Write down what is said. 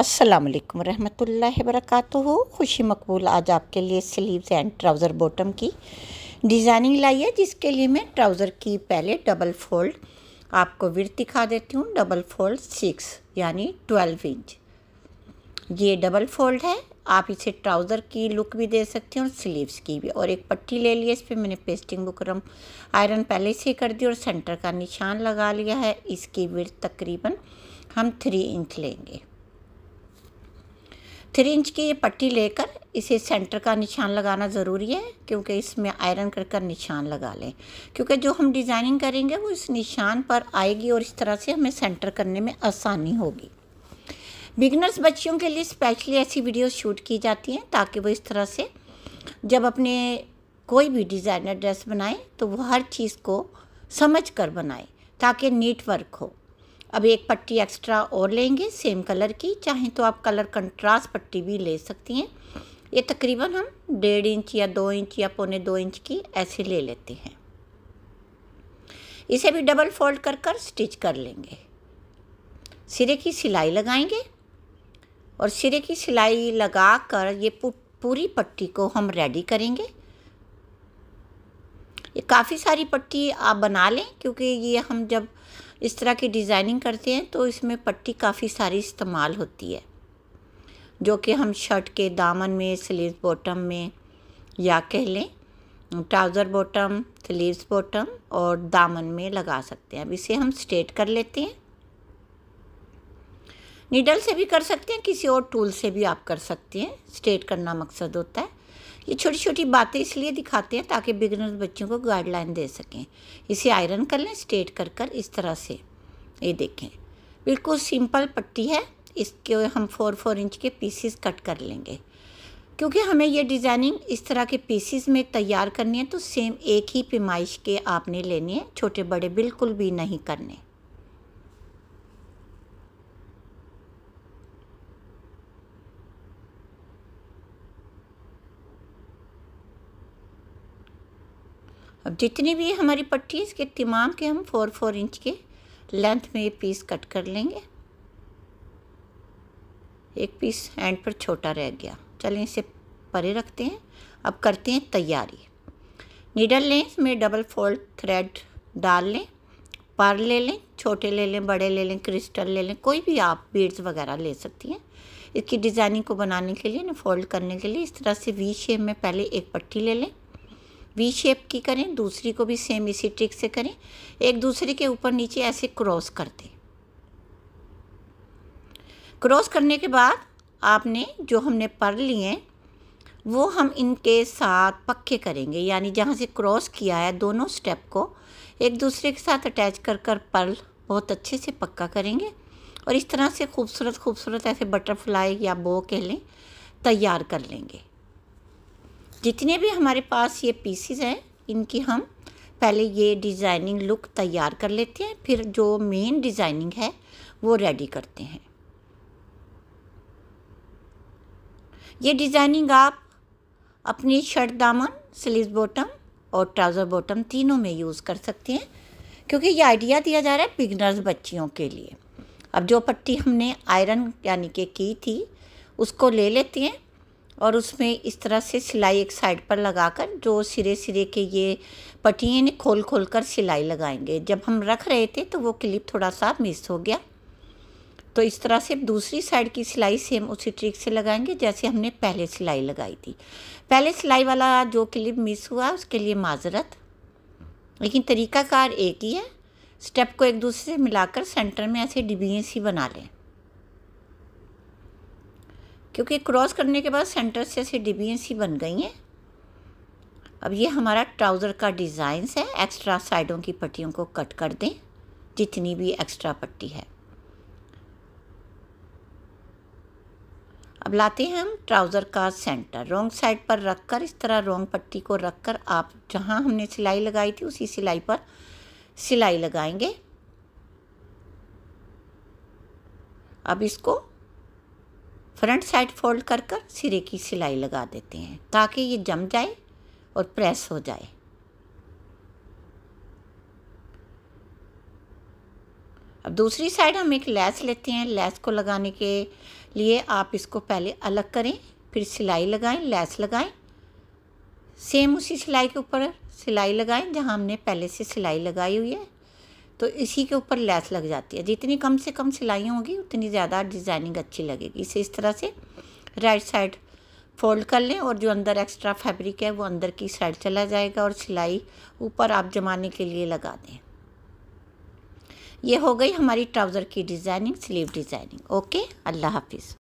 अस्सलाम वालेकुम रहमतुल्लाहि वरकatuहू खुशी मकबूल आज आपके लिए स्लीव्स एंड ट्राउज़र बॉटम की डिज़ाइनिंग लाई है जिसके लिए मैं ट्राउज़र की पहले डबल फोल्ड आपको विर्थ दिखा देती हूँ डबल फोल्ड सिक्स यानी ट्वेल्व इंच ये डबल फोल्ड है आप इसे ट्राउज़र की लुक भी दे सकते हैं और स्लीव्स की भी और एक पट्टी ले ली इस पर मैंने पेस्टिंग बुकरम आयरन पहले से कर दी और सेंटर का निशान लगा लिया है इसकी विर्थ तकरीबन हम थ्री इंच लेंगे थ्री इंच की ये पट्टी लेकर इसे सेंटर का निशान लगाना ज़रूरी है क्योंकि इसमें आयरन कर कर निशान लगा लें क्योंकि जो हम डिज़ाइनिंग करेंगे वो इस निशान पर आएगी और इस तरह से हमें सेंटर करने में आसानी होगी बिगनर्स बच्चियों के लिए स्पेशली ऐसी वीडियो शूट की जाती हैं ताकि वो इस तरह से जब अपने कोई भी डिज़ाइनर ड्रेस बनाए तो वो हर चीज़ को समझ कर बनाए ताकि नीट वर्क हो अब एक पट्टी एक्स्ट्रा और लेंगे सेम कलर की चाहें तो आप कलर कंट्रास्ट पट्टी भी ले सकती हैं ये तकरीबन हम डेढ़ इंच या दो इंच या पौने दो इंच की ऐसे ले लेते हैं इसे भी डबल फोल्ड कर कर स्टिच कर लेंगे सिरे की सिलाई लगाएंगे और सिरे की सिलाई लगा कर ये पूरी पट्टी को हम रेडी करेंगे ये काफ़ी सारी पट्टी आप बना लें क्योंकि ये हम जब इस तरह की डिज़ाइनिंग करते हैं तो इसमें पट्टी काफ़ी सारी इस्तेमाल होती है जो कि हम शर्ट के दामन में स्लीव बॉटम में या कह लें ट्राउज़र बॉटम स्लीव्स बॉटम और दामन में लगा सकते हैं अब इसे हम स्ट्रेट कर लेते हैं नीडल से भी कर सकते हैं किसी और टूल से भी आप कर सकते हैं स्ट्रेट करना मकसद होता है ये छोटी छोटी बातें इसलिए दिखाते हैं ताकि बिगनर बच्चों को गाइडलाइन दे सकें इसे आयरन कर लें स्ट्रेट कर कर इस तरह से ये देखें बिल्कुल सिंपल पट्टी है इसके हम फोर फोर इंच के पीसीस कट कर लेंगे क्योंकि हमें ये डिज़ाइनिंग इस तरह के पीसीस में तैयार करनी है तो सेम एक ही पेमाइश के आपने लेनी है छोटे बड़े बिल्कुल भी नहीं करने अब जितनी भी हमारी पट्टी है इसके तमाम के हम फोर फोर इंच के लेंथ में ये पीस कट कर लेंगे एक पीस एंड पर छोटा रह गया चलें इसे परे रखते हैं अब करते हैं तैयारी नीडल लें इसमें डबल फोल्ड थ्रेड डाल लें पर ले लें छोटे ले लें बड़े ले लें क्रिस्टल ले लें कोई भी आप बीड्स वगैरह ले सकती हैं इसकी डिज़ाइनिंग को बनाने के लिए ना फोल्ड करने के लिए इस तरह से वी शेप में पहले एक पट्टी ले लें वी शेप की करें दूसरी को भी सेम इसी ट्रिक से करें एक दूसरे के ऊपर नीचे ऐसे क्रॉस कर दें क्रॉस करने के बाद आपने जो हमने पर लिए हैं वो हम इनके साथ पक्के करेंगे यानी जहाँ से क्रॉस किया है दोनों स्टेप को एक दूसरे के साथ अटैच कर कर पर्ल बहुत अच्छे से पक्का करेंगे और इस तरह से खूबसूरत खूबसूरत ऐसे बटरफ्लाई या बो कह लें तैयार कर लेंगे जितने भी हमारे पास ये पीसीज हैं इनकी हम पहले ये डिज़ाइनिंग लुक तैयार कर लेते हैं फिर जो मेन डिज़ाइनिंग है वो रेडी करते हैं ये डिज़ाइनिंग आप अपनी शर्ट दामन स्लीव बॉटम और ट्राउज़र बॉटम तीनों में यूज़ कर सकते हैं क्योंकि ये आइडिया दिया जा रहा है बिगनर्स बच्चियों के लिए अब जो पट्टी हमने आयरन यानी कि की थी उसको ले लेते हैं और उसमें इस तरह से सिलाई एक साइड पर लगाकर जो सिरे सिरे के ये पट्टी ने खोल खोल कर सिलाई लगाएंगे जब हम रख रहे थे तो वो क्लिप थोड़ा सा मिस हो गया तो इस तरह से दूसरी साइड की सिलाई सेम उसी ट्रिक से लगाएंगे जैसे हमने पहले सिलाई लगाई थी पहले सिलाई वाला जो क्लिप मिस हुआ उसके लिए माजरत लेकिन तरीकाकार एक ही है स्टेप को एक दूसरे से मिलाकर सेंटर में ऐसे डिबियाँ सी बना लें क्योंकि क्रॉस करने के बाद सेंटर से ऐसे डिबियाँ सी बन गई हैं अब ये हमारा ट्राउज़र का डिज़ाइंस है एक्स्ट्रा साइडों की पट्टियों को कट कर दें जितनी भी एक्स्ट्रा पट्टी है अब लाते हैं हम ट्राउज़र का सेंटर रोंग साइड पर रखकर इस तरह रोंग पट्टी को रखकर आप जहाँ हमने सिलाई लगाई थी उसी सिलाई पर सिलाई लगाएंगे अब इसको फ्रंट साइड फोल्ड कर कर सिरे की सिलाई लगा देते हैं ताकि ये जम जाए और प्रेस हो जाए अब दूसरी साइड हम एक लैस लेते हैं लैस को लगाने के लिए आप इसको पहले अलग करें फिर सिलाई लगाएं लैस लगाएं सेम उसी सिलाई के ऊपर सिलाई लगाएं जहां हमने पहले से सिलाई लगाई हुई है तो इसी के ऊपर लैस लग जाती है जितनी कम से कम सिलाइयाँ होगी उतनी ज़्यादा डिज़ाइनिंग अच्छी लगेगी इसे इस तरह से राइट साइड फोल्ड कर लें और जो अंदर एक्स्ट्रा फैब्रिक है वो अंदर की साइड चला जाएगा और सिलाई ऊपर आप जमाने के लिए लगा दें ये हो गई हमारी ट्राउज़र की डिज़ाइनिंग स्लीव डिज़ाइनिंग ओके अल्लाह हाफिज़